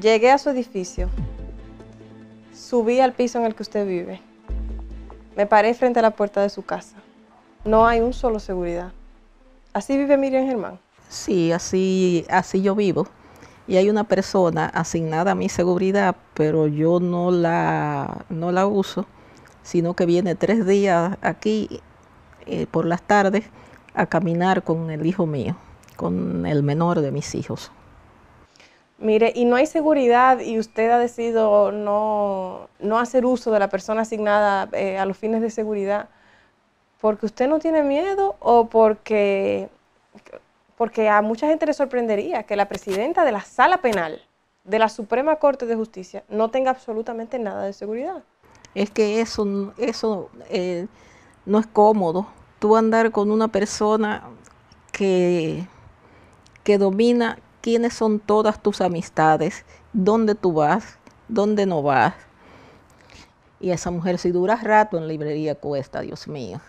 Llegué a su edificio, subí al piso en el que usted vive, me paré frente a la puerta de su casa. No hay un solo seguridad. ¿Así vive Miriam Germán? Sí, así, así yo vivo. Y hay una persona asignada a mi seguridad, pero yo no la, no la uso, sino que viene tres días aquí eh, por las tardes a caminar con el hijo mío, con el menor de mis hijos. Mire, y no hay seguridad y usted ha decidido no, hacer uso de la persona asignada eh, a los fines de seguridad porque usted no tiene miedo o porque, porque a mucha gente le sorprendería que la presidenta de la sala penal de la Suprema Corte de Justicia no tenga absolutamente nada de seguridad. Es que eso, eso eh, no es cómodo. Tú andar con una persona que, que domina quiénes son todas tus amistades, dónde tú vas, dónde no vas. Y esa mujer si dura rato en librería cuesta, Dios mío.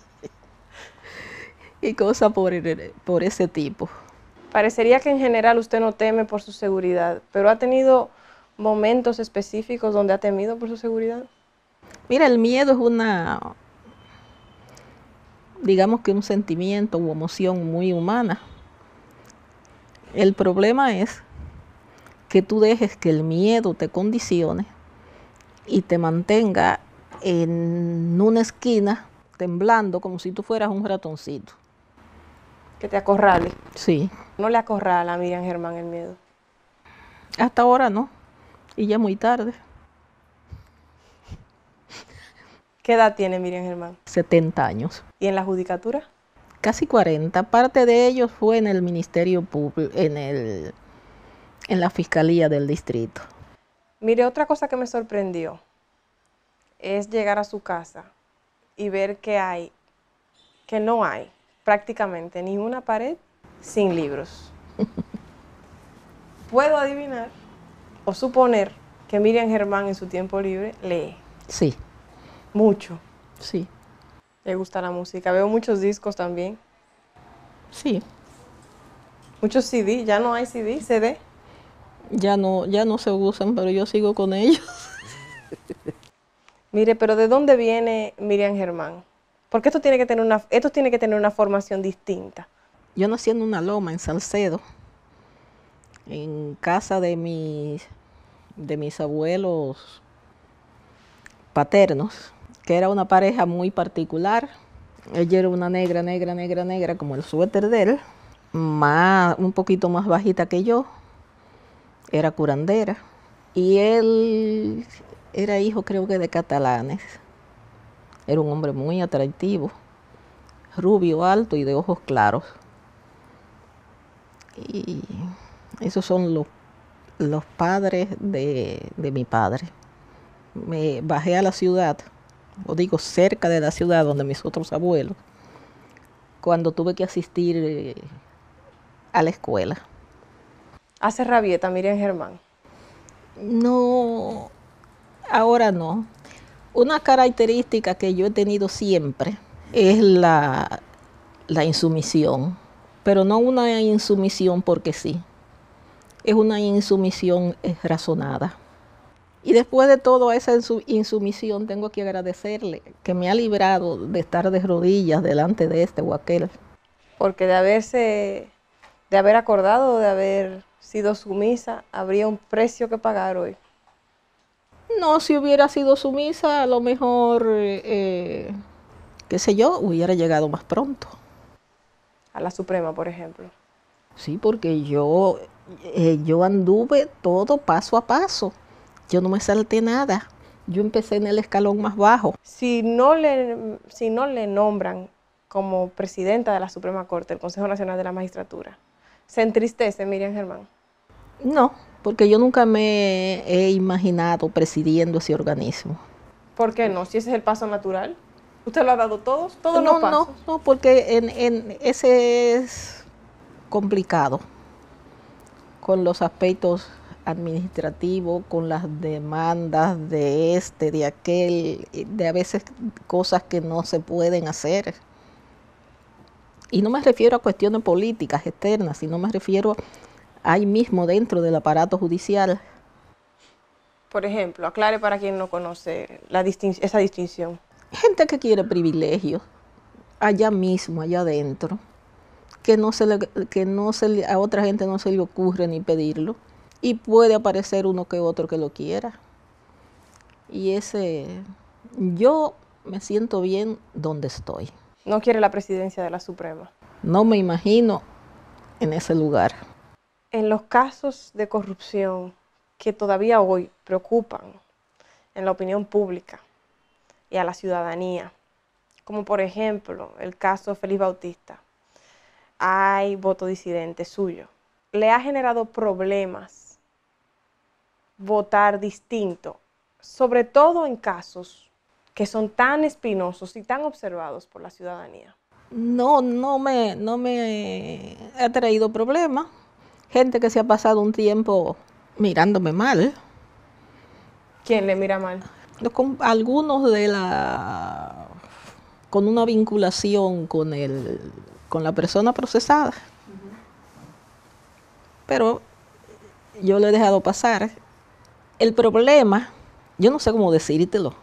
y cosa por, por ese tipo. Parecería que en general usted no teme por su seguridad, pero ¿ha tenido momentos específicos donde ha temido por su seguridad? Mira, el miedo es una, digamos que un sentimiento u emoción muy humana. El problema es que tú dejes que el miedo te condicione y te mantenga en una esquina temblando como si tú fueras un ratoncito. Que te acorrale. Sí. No le acorrala a Miriam Germán el miedo. Hasta ahora no. Y ya muy tarde. ¿Qué edad tiene Miriam Germán? 70 años. ¿Y en la judicatura? casi 40, parte de ellos fue en el Ministerio Público, en, el, en la Fiscalía del Distrito. Mire, otra cosa que me sorprendió es llegar a su casa y ver que hay, que no hay prácticamente ni una pared sin libros. Puedo adivinar o suponer que Miriam Germán en su tiempo libre lee. Sí. Mucho. Sí. ¿Le gusta la música? Veo muchos discos también. Sí. Muchos CD, ya no hay CD, CD. Ya no, ya no se usan, pero yo sigo con ellos. Mire, pero ¿de dónde viene Miriam Germán? Porque esto tiene que tener una, esto tiene que tener una formación distinta. Yo nací en una loma, en Salcedo, en casa de mis, de mis abuelos paternos que era una pareja muy particular. Ella era una negra, negra, negra, negra, como el suéter de él, más, un poquito más bajita que yo. Era curandera. Y él era hijo, creo que, de catalanes. Era un hombre muy atractivo, rubio, alto y de ojos claros. Y esos son los, los padres de, de mi padre. Me bajé a la ciudad o digo cerca de la ciudad donde mis otros abuelos, cuando tuve que asistir eh, a la escuela. ¿Hace rabieta Miriam Germán? No, ahora no. Una característica que yo he tenido siempre es la, la insumisión, pero no una insumisión porque sí, es una insumisión eh, razonada. Y después de toda esa insumisión, tengo que agradecerle que me ha librado de estar de rodillas delante de este o aquel. Porque de haberse, de haber acordado, de haber sido sumisa, habría un precio que pagar hoy. No, si hubiera sido sumisa, a lo mejor, eh, qué sé yo, hubiera llegado más pronto. A la Suprema, por ejemplo. Sí, porque yo, eh, yo anduve todo paso a paso. Yo no me salté nada. Yo empecé en el escalón más bajo. Si no le, si no le nombran como presidenta de la Suprema Corte, el Consejo Nacional de la Magistratura, ¿se entristece Miriam Germán? No, porque yo nunca me he imaginado presidiendo ese organismo. ¿Por qué no? Si ese es el paso natural. ¿Usted lo ha dado todos? ¿Todos no, No, no, porque en, ese es complicado con los aspectos administrativo, con las demandas de este, de aquel, de a veces cosas que no se pueden hacer. Y no me refiero a cuestiones políticas externas, sino me refiero ahí mismo dentro del aparato judicial. Por ejemplo, aclare para quien no conoce esa distinción. Gente que quiere privilegios, allá mismo, allá adentro, que no se le, que no se a otra gente no se le ocurre ni pedirlo y puede aparecer uno que otro que lo quiera. Y ese, yo me siento bien donde estoy. No quiere la presidencia de la Suprema. No me imagino en ese lugar. En los casos de corrupción que todavía hoy preocupan en la opinión pública y a la ciudadanía, como por ejemplo el caso Félix Bautista, hay voto disidente suyo. Le ha generado problemas votar distinto, sobre todo en casos que son tan espinosos y tan observados por la ciudadanía? No, no me, no me ha traído problemas. Gente que se ha pasado un tiempo mirándome mal. ¿Quién le mira mal? algunos de la con una vinculación con el con la persona procesada. Pero yo le he dejado pasar el problema, yo no sé cómo decírtelo,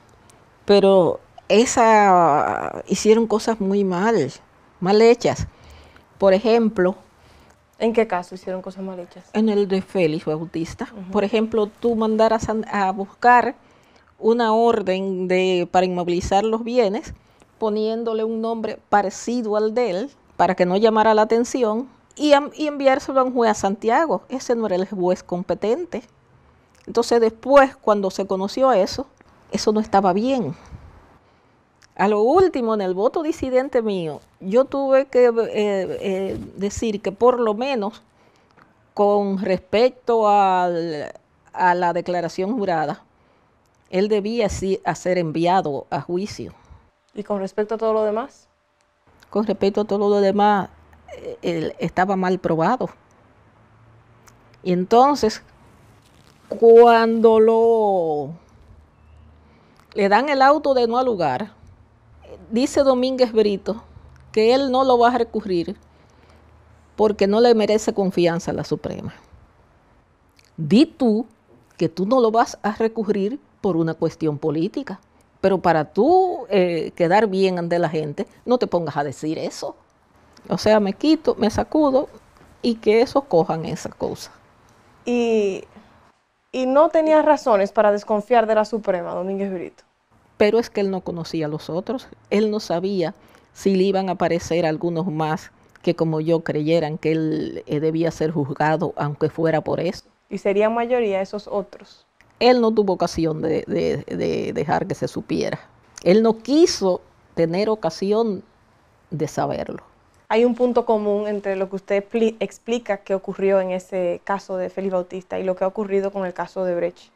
pero esa hicieron cosas muy mal, mal hechas. Por ejemplo, ¿En qué caso hicieron cosas mal hechas? En el de Félix Bautista. Por ejemplo, tú mandaras a, buscar una orden de, para inmovilizar los bienes, poniéndole un nombre parecido al de él, para que no llamara la atención, y, y enviárselo a un juez a Santiago. Ese no era el juez competente. Entonces después, cuando se conoció eso, eso no estaba bien. A lo último, en el voto disidente mío, yo tuve que eh, eh, decir que por lo menos con respecto a la declaración jurada, él debía ser enviado a juicio. ¿Y con respecto a todo lo demás? Con respecto a todo lo demás, eh, él estaba mal probado. Y entonces, cuando lo le dan el auto de no al lugar, dice Domínguez Brito que él no lo va a recurrir porque no le merece confianza a la Suprema. Di tú que tú no lo vas a recurrir por una cuestión política, pero para tú eh, quedar bien ante la gente, no te pongas a decir eso. O sea, me quito, me sacudo y que esos cojan esa cosa. Y y no tenía razones para desconfiar de la Suprema, Domínguez Brito. Pero es que él no conocía a los otros, él no sabía si le iban a aparecer algunos más que como yo creyeran que él eh, debía ser juzgado, aunque fuera por eso. Y sería mayoría esos otros. Él no tuvo ocasión de dejar que se supiera. Él no quiso tener ocasión de saberlo hay un punto común entre lo que usted explica que ocurrió en ese caso de Félix Bautista y lo que ha ocurrido con el caso de Brecht.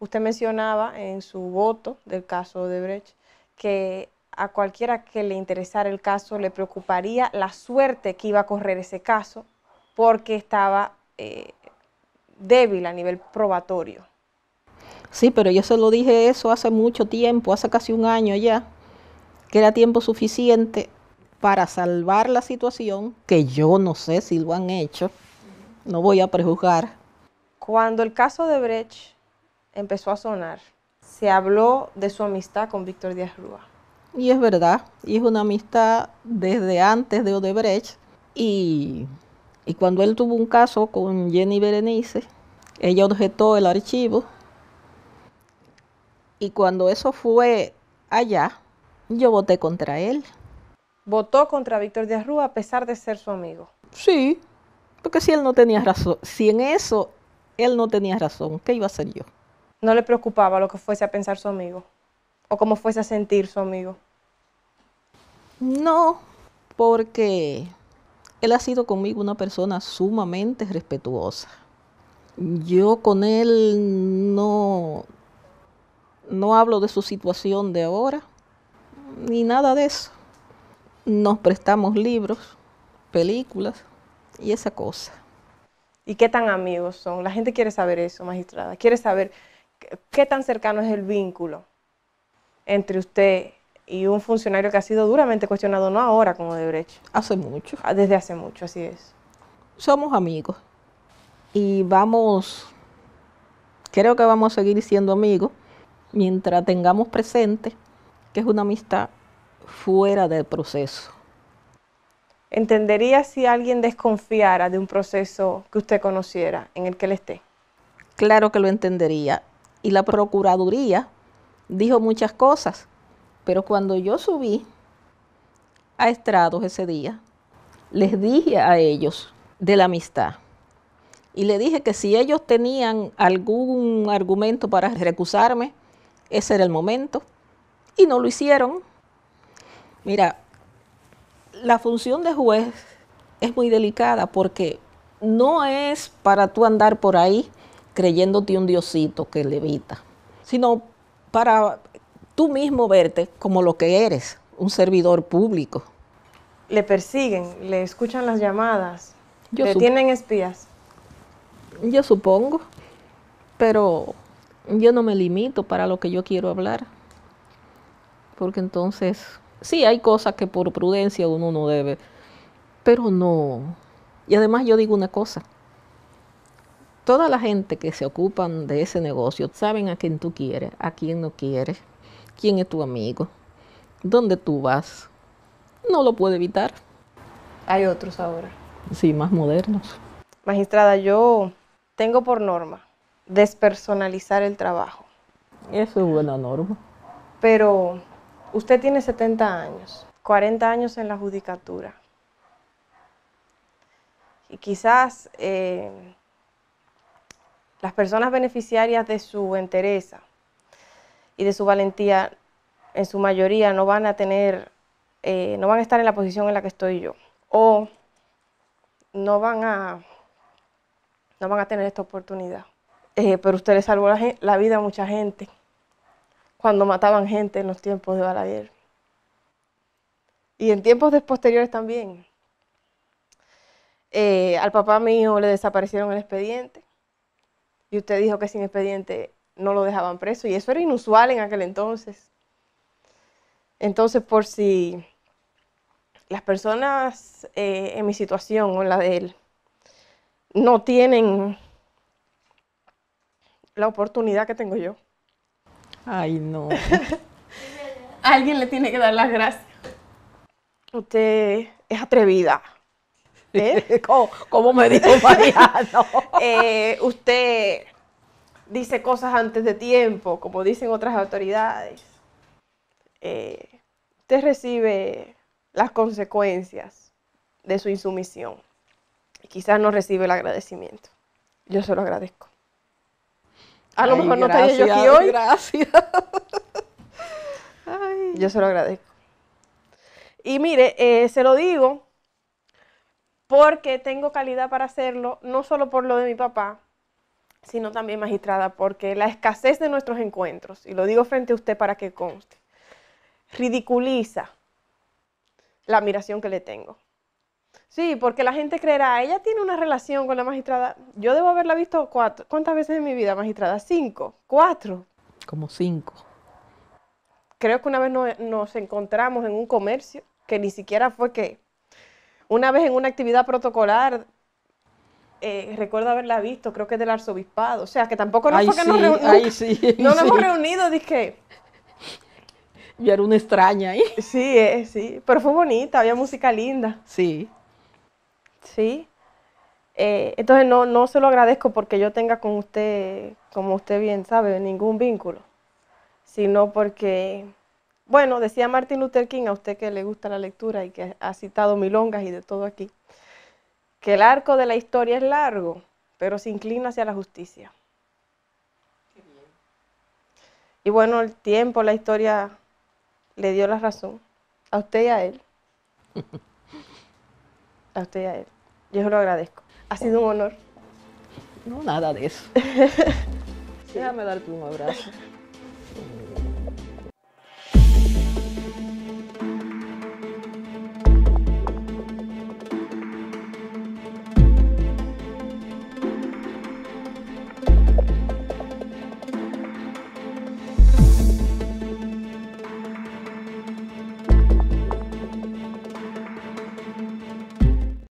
Usted mencionaba en su voto del caso de Brecht que a cualquiera que le interesara el caso le preocuparía la suerte que iba a correr ese caso porque estaba eh, débil a nivel probatorio. Sí, pero yo se lo dije eso hace mucho tiempo, hace casi un año ya, que era tiempo suficiente para salvar la situación, que yo no sé si lo han hecho, no voy a prejuzgar. Cuando el caso de Brecht empezó a sonar, se habló de su amistad con Víctor Díaz Rúa. Y es verdad, y es una amistad desde antes de Odebrecht. Y, y cuando él tuvo un caso con Jenny Berenice, ella objetó el archivo. Y cuando eso fue allá, yo voté contra él votó contra Víctor Díaz Rúa a pesar de ser su amigo. Sí, porque si él no tenía razón, si en eso él no tenía razón, ¿qué iba a hacer yo? No le preocupaba lo que fuese a pensar su amigo o cómo fuese a sentir su amigo. No, porque él ha sido conmigo una persona sumamente respetuosa. Yo con él no, no hablo de su situación de ahora, ni nada de eso nos prestamos libros, películas y esa cosa. ¿Y qué tan amigos son? La gente quiere saber eso, magistrada. Quiere saber qué tan cercano es el vínculo entre usted y un funcionario que ha sido duramente cuestionado, no ahora como de Brecht. Hace mucho. Ah, desde hace mucho, así es. Somos amigos y vamos, creo que vamos a seguir siendo amigos mientras tengamos presente que es una amistad fuera del proceso. ¿Entendería si alguien desconfiara de un proceso que usted conociera, en el que él esté? Claro que lo entendería. Y la Procuraduría dijo muchas cosas, pero cuando yo subí a estrados ese día, les dije a ellos de la amistad. Y le dije que si ellos tenían algún argumento para recusarme, ese era el momento. Y no lo hicieron. Mira, la función de juez es muy delicada porque no es para tú andar por ahí creyéndote un diosito que levita, sino para tú mismo verte como lo que eres, un servidor público. Le persiguen, le escuchan las llamadas, le tienen espías. Yo supongo, pero yo no me limito para lo que yo quiero hablar, porque entonces Sí, hay cosas que por prudencia uno no debe, pero no. Y además yo digo una cosa. Toda la gente que se ocupan de ese negocio saben a quién tú quieres, a quién no quieres, quién es tu amigo, dónde tú vas. No lo puede evitar. Hay otros ahora. Sí, más modernos. Magistrada, yo tengo por norma despersonalizar el trabajo. Eso es buena norma. Pero Usted tiene 70 años, 40 años en la judicatura. Y quizás eh, las personas beneficiarias de su entereza y de su valentía, en su mayoría, no van a tener, eh, no van a estar en la posición en la que estoy yo. O no van a, no van a tener esta oportunidad. Eh, pero usted le salvó la vida a mucha gente cuando mataban gente en los tiempos de Balaguer. Y en tiempos posteriores también. Eh, al papá mío le desaparecieron el expediente y usted dijo que sin expediente no lo dejaban preso y eso era inusual en aquel entonces. Entonces, por si las personas eh, en mi situación o en la de él no tienen la oportunidad que tengo yo Ay, no. Alguien le tiene que dar las gracias. Usted es atrevida. ¿Eh? ¿Cómo, me dijo Mariano? Eh, usted dice cosas antes de tiempo, como dicen otras autoridades. Eh, usted recibe las consecuencias de su insumisión. Y quizás no recibe el agradecimiento. Yo se lo agradezco. A lo mejor no estaría yo aquí hoy. Gracias. Yo se lo agradezco. Y mire, eh, se lo digo porque tengo calidad para hacerlo, no solo por lo de mi papá, sino también magistrada, porque la escasez de nuestros encuentros, y lo digo frente a usted para que conste, ridiculiza la admiración que le tengo. Sí, porque la gente creerá, ella tiene una relación con la magistrada. Yo debo haberla visto cuatro. ¿Cuántas veces en mi vida, magistrada? Cinco, cuatro. Como cinco. Creo que una vez nos encontramos en un comercio, que ni siquiera fue que... Una vez en una actividad protocolar, eh, recuerdo haberla visto, creo que es del arzobispado. O sea, que tampoco no fue que nos reunimos. no nos hemos reunido, dije. Yo era una extraña ahí. Sí, eh, sí. Pero fue bonita, había música linda. Sí. ¿sí? Eh, entonces no, no se lo agradezco porque yo tenga con usted, como usted bien sabe, ningún vínculo, sino porque, bueno, decía Martin Luther King, a usted que le gusta la lectura y que ha citado milongas y de todo aquí, que el arco de la historia es largo, pero se inclina hacia la justicia. Y bueno, el tiempo, la historia le dio la razón, a usted y a él. A usted y a él. Yo lo agradezco. Ha sido un honor. No, nada de eso. Déjame darte un abrazo.